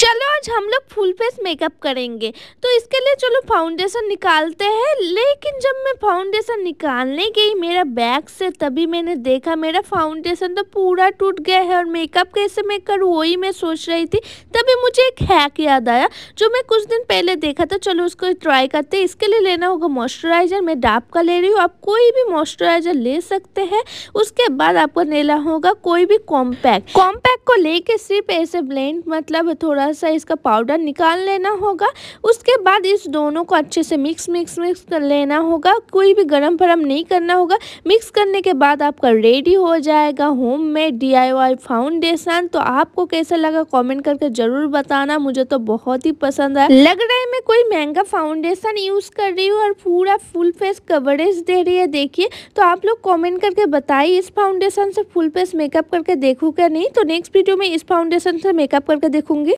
चलो आज हम लोग फुल फेस मेकअप करेंगे तो इसके लिए चलो फाउंडेशन निकालते हैं लेकिन जब मैं फाउंडेशन निकालने गई मेरा बैग से तभी मैंने देखा मेरा फाउंडेशन तो पूरा टूट गया है और मेकअप कैसे मैं करूँ वही मैं सोच रही थी तभी मुझे एक हैक याद आया जो मैं कुछ दिन पहले देखा था चलो उसको ट्राई करते इसके लिए लेना होगा मॉइस्चराइज़र मैं डाप का ले रही हूँ आप कोई भी मॉइस्चराइज़र ले सकते हैं उसके बाद आपको लेना होगा कोई भी कॉम्पैक्ट कॉम्पैक्ट को लेके सिर्फ ऐसे ब्लेंड मतलब थोड़ा थोड़ा सा इसका पाउडर निकाल लेना होगा उसके बाद इस दोनों को अच्छे से मिक्स मिक्स मिक्स कर लेना होगा कोई भी गरम फरम नहीं करना होगा मिक्स करने के बाद आपका रेडी हो जाएगा होम मेड डी फाउंडेशन तो आपको कैसा लगा कॉमेंट करके ज़रूर बताना मुझे तो बहुत ही पसंद आया लग रहा है मैं कोई महंगा फाउंडेशन यूज़ कर रही हूँ और पूरा फुल फेस कवरेज दे रही है देखिए तो आप लोग कमेंट करके बताइए इस फाउंडेशन से फुल फेस मेकअप करके देखूँ क्या नहीं तो नेक्स्ट वीडियो में इस फाउंडेशन से मेकअप करके देखूंगी